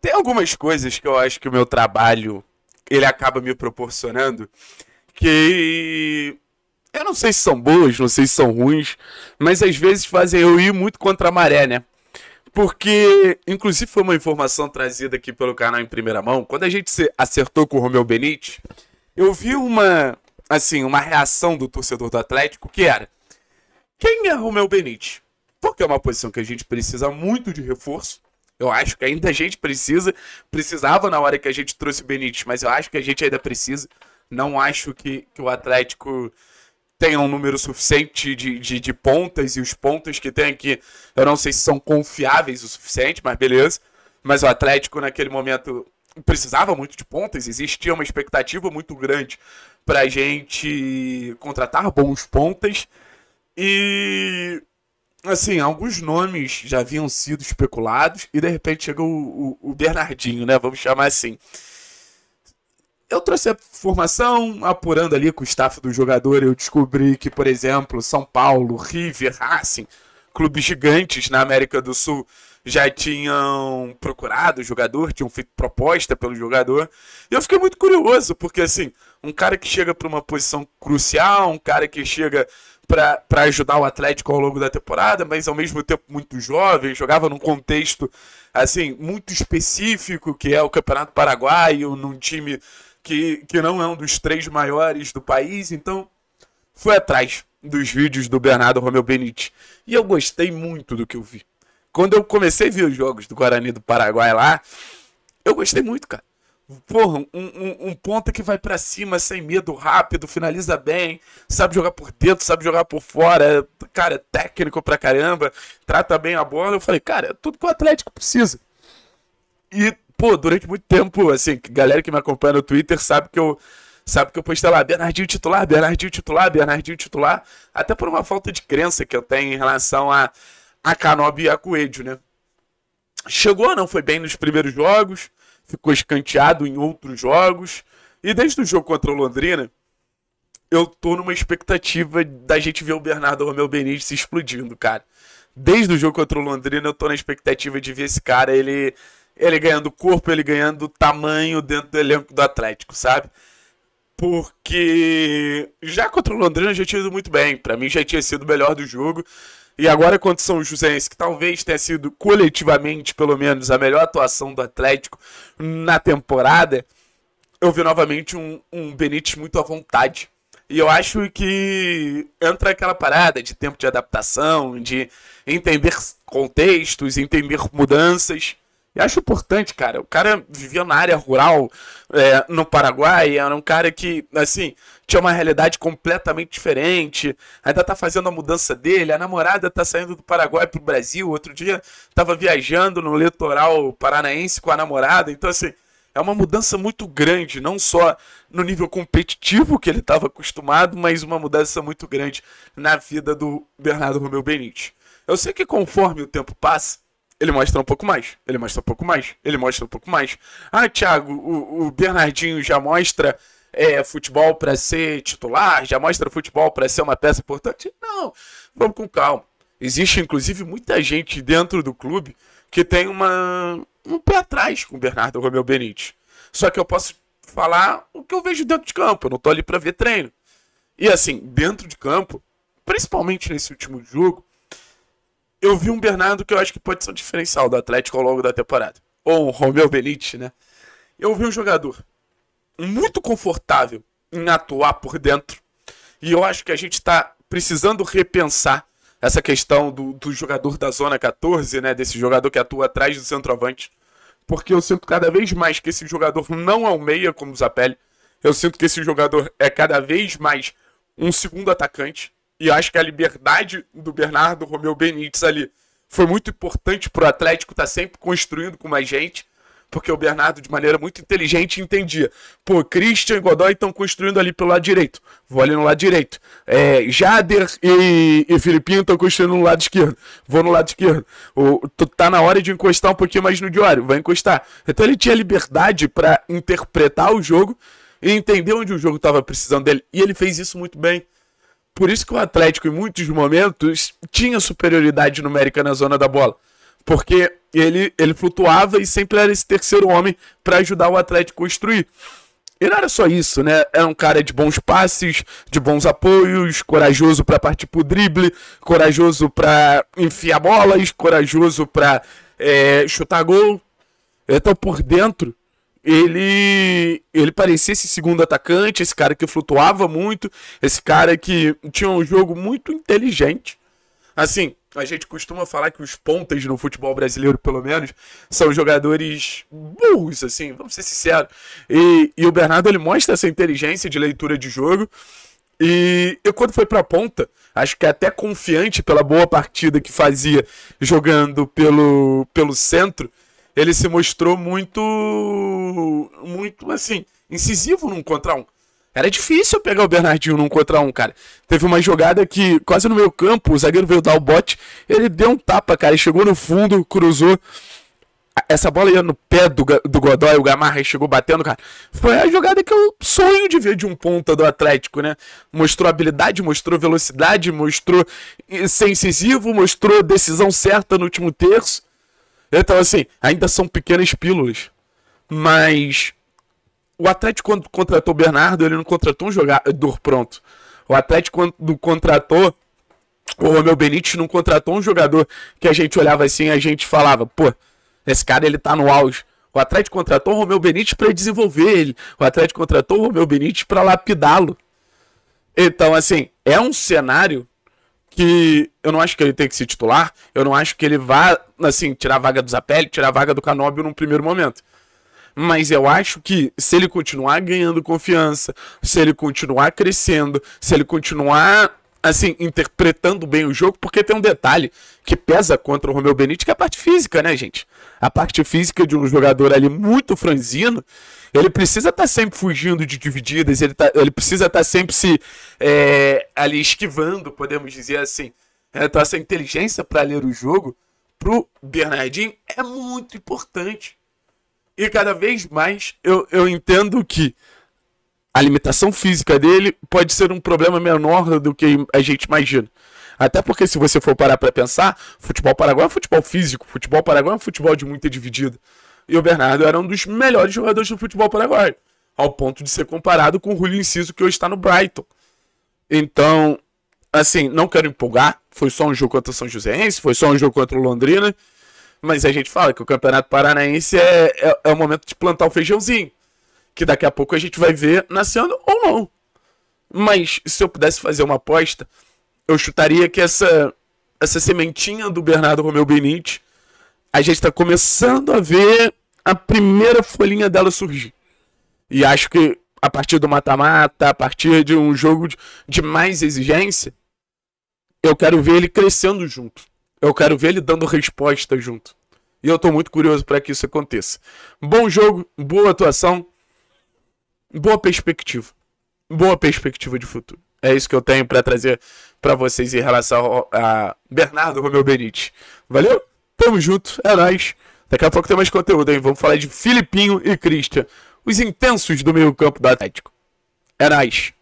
Tem algumas coisas que eu acho que o meu trabalho ele acaba me proporcionando que eu não sei se são boas, não sei se são ruins, mas às vezes fazem eu ir muito contra a maré, né? Porque, inclusive, foi uma informação trazida aqui pelo canal em primeira mão. Quando a gente se acertou com o Romeu Benite, eu vi uma, assim, uma reação do torcedor do Atlético que era: quem é Romeu Benite? Porque é uma posição que a gente precisa muito de reforço. Eu acho que ainda a gente precisa, precisava na hora que a gente trouxe o Benítez, mas eu acho que a gente ainda precisa. Não acho que, que o Atlético tenha um número suficiente de, de, de pontas e os pontos que tem aqui, eu não sei se são confiáveis o suficiente, mas beleza. Mas o Atlético naquele momento precisava muito de pontas, existia uma expectativa muito grande para a gente contratar bons pontas. E assim, alguns nomes já haviam sido especulados e de repente chegou o, o, o Bernardinho, né? Vamos chamar assim. Eu trouxe a formação, apurando ali com o staff do jogador, eu descobri que, por exemplo, São Paulo, River, Racing, clubes gigantes na América do Sul já tinham procurado o jogador, tinham feito proposta pelo jogador. E eu fiquei muito curioso, porque assim, um cara que chega para uma posição crucial, um cara que chega para ajudar o Atlético ao longo da temporada, mas ao mesmo tempo muito jovem, jogava num contexto assim muito específico, que é o Campeonato Paraguaio, num time que, que não é um dos três maiores do país, então fui atrás dos vídeos do Bernardo Romeu Benite e eu gostei muito do que eu vi. Quando eu comecei a ver os jogos do Guarani do Paraguai lá, eu gostei muito, cara. Porra, um, um, um ponta que vai para cima sem medo, rápido, finaliza bem, sabe jogar por dentro, sabe jogar por fora, é, cara, é técnico pra caramba, trata bem a bola. Eu falei, cara, é tudo que o Atlético precisa. E, pô, durante muito tempo, assim, galera que me acompanha no Twitter sabe que eu sabe que eu postei lá, Bernardinho titular, Bernardinho titular, Bernardinho titular, até por uma falta de crença que eu tenho em relação a, a Canobi e a Coelho, né? Chegou, não foi bem nos primeiros jogos, ficou escanteado em outros jogos. E desde o jogo contra o Londrina, eu tô numa expectativa da gente ver o Bernardo Romeu Benítez se explodindo, cara. Desde o jogo contra o Londrina, eu tô na expectativa de ver esse cara, ele, ele ganhando corpo, ele ganhando tamanho dentro do elenco do Atlético, sabe? Porque já contra o Londrina já tinha ido muito bem. para mim já tinha sido o melhor do jogo. E agora contra o São Joséense, que talvez tenha sido coletivamente, pelo menos, a melhor atuação do Atlético na temporada, eu vi novamente um, um Benítez muito à vontade. E eu acho que entra aquela parada de tempo de adaptação, de entender contextos, entender mudanças. E acho importante, cara. O cara vivia na área rural, é, no Paraguai, era um cara que, assim, tinha uma realidade completamente diferente, ainda tá fazendo a mudança dele, a namorada tá saindo do Paraguai pro Brasil, outro dia tava viajando no litoral paranaense com a namorada, então assim, é uma mudança muito grande, não só no nível competitivo que ele estava acostumado, mas uma mudança muito grande na vida do Bernardo Romeu Benite Eu sei que conforme o tempo passa, ele mostra um pouco mais, ele mostra um pouco mais, ele mostra um pouco mais. Ah, Thiago, o, o Bernardinho já mostra é, futebol para ser titular, já mostra futebol para ser uma peça importante. Não, vamos com calma. Existe, inclusive, muita gente dentro do clube que tem uma, um pé atrás com o Bernardo Romeu Benítez. Só que eu posso falar o que eu vejo dentro de campo, eu não tô ali para ver treino. E assim, dentro de campo, principalmente nesse último jogo, eu vi um Bernardo que eu acho que pode ser um diferencial do Atlético ao longo da temporada. Ou o Romeu Benítez, né? Eu vi um jogador muito confortável em atuar por dentro. E eu acho que a gente está precisando repensar essa questão do, do jogador da zona 14, né? Desse jogador que atua atrás do centroavante. Porque eu sinto cada vez mais que esse jogador não é meia como o Zapelli. Eu sinto que esse jogador é cada vez mais um segundo atacante. E acho que a liberdade do Bernardo Romeu Benítez ali foi muito importante para o Atlético estar tá sempre construindo com mais gente porque o Bernardo, de maneira muito inteligente, entendia. Pô, Christian e Godoy estão construindo ali pelo lado direito. Vou ali no lado direito. É, Jader e, e Filipinho estão construindo no lado esquerdo. Vou no lado esquerdo. O, tá na hora de encostar um pouquinho mais no Diário. Vai encostar. Então ele tinha liberdade para interpretar o jogo e entender onde o jogo estava precisando dele. E ele fez isso muito bem. Por isso que o Atlético, em muitos momentos, tinha superioridade numérica na zona da bola. Porque ele, ele flutuava e sempre era esse terceiro homem para ajudar o atleta a construir. E não era só isso, né? Era um cara de bons passes, de bons apoios, corajoso para partir pro drible, corajoso para enfiar bolas, corajoso para é, chutar gol. Então, por dentro, ele ele parecia esse segundo atacante, esse cara que flutuava muito, esse cara que tinha um jogo muito inteligente. Assim, a gente costuma falar que os pontas no futebol brasileiro, pelo menos, são jogadores burros, assim, vamos ser sinceros. E, e o Bernardo ele mostra essa inteligência de leitura de jogo. E quando foi para a ponta, acho que é até confiante pela boa partida que fazia jogando pelo, pelo centro, ele se mostrou muito, muito assim, incisivo num contra um. Era difícil pegar o Bernardinho num contra um, cara. Teve uma jogada que, quase no meu campo, o zagueiro veio dar o bote, ele deu um tapa, cara, e chegou no fundo, cruzou. Essa bola ia no pé do, do Godoy, o Gamarra chegou batendo, cara. Foi a jogada que eu sonho de ver de um ponta do Atlético, né? Mostrou habilidade, mostrou velocidade, mostrou ser incisivo, mostrou decisão certa no último terço. Então, assim, ainda são pequenas pílulas. Mas o Atlético, quando contratou o Bernardo, ele não contratou um jogador pronto. O Atlético, quando contratou o Romeu Benítez, não contratou um jogador que a gente olhava assim e a gente falava, pô, esse cara ele tá no auge. O Atlético contratou o Romeu Benítez para desenvolver ele. O Atlético contratou o Romeu Benítez para lapidá-lo. Então, assim, é um cenário que eu não acho que ele tem que se titular. Eu não acho que ele vá, assim, tirar a vaga do Zapelli, tirar a vaga do Canóbio num primeiro momento. Mas eu acho que se ele continuar ganhando confiança, se ele continuar crescendo, se ele continuar assim, interpretando bem o jogo, porque tem um detalhe que pesa contra o Romeu Benítez, que é a parte física, né, gente? A parte física de um jogador ali muito franzino, ele precisa estar tá sempre fugindo de divididas, ele, tá, ele precisa estar tá sempre se é, ali esquivando, podemos dizer assim. É, então, essa inteligência para ler o jogo, pro Bernardinho, é muito importante. E cada vez mais eu, eu entendo que a limitação física dele pode ser um problema menor do que a gente imagina. Até porque, se você for parar para pensar, futebol paraguaio é futebol físico, futebol paraguaio é futebol de muita dividida. E o Bernardo era um dos melhores jogadores do futebol paraguaio, ao ponto de ser comparado com o Julio Inciso, que hoje está no Brighton. Então, assim, não quero empolgar, foi só um jogo contra o São Joséense, foi só um jogo contra o Londrina. Mas a gente fala que o Campeonato Paranaense é, é, é o momento de plantar o feijãozinho. Que daqui a pouco a gente vai ver nascendo ou não. Mas se eu pudesse fazer uma aposta, eu chutaria que essa, essa sementinha do Bernardo Romeu Benite, a gente está começando a ver a primeira folhinha dela surgir. E acho que a partir do mata-mata, a partir de um jogo de, de mais exigência, eu quero ver ele crescendo junto. Eu quero ver ele dando resposta junto. E eu tô muito curioso para que isso aconteça. Bom jogo, boa atuação, boa perspectiva. Boa perspectiva de futuro. É isso que eu tenho para trazer para vocês em relação a Bernardo Romeu Benite. Valeu? Tamo junto, é nóis. Daqui a pouco tem mais conteúdo, hein? Vamos falar de Filipinho e Christian, os intensos do meio-campo do Atlético. É nóis.